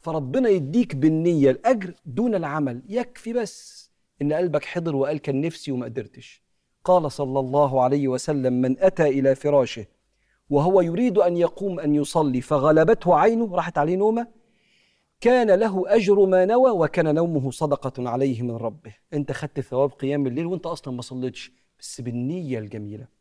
فربنا يديك بالنية الأجر دون العمل يكفي بس إن قلبك حضر وقال كان نفسي وما قدرتش قال صلى الله عليه وسلم من أتى إلى فراشه وهو يريد أن يقوم أن يصلي فغلبته عينه راحت عليه نومة كان له أجر ما نوى وكان نومه صدقة عليه من ربه أنت خدت ثواب قيام الليل وأنت أصلا ما صليتش بس بالنية الجميلة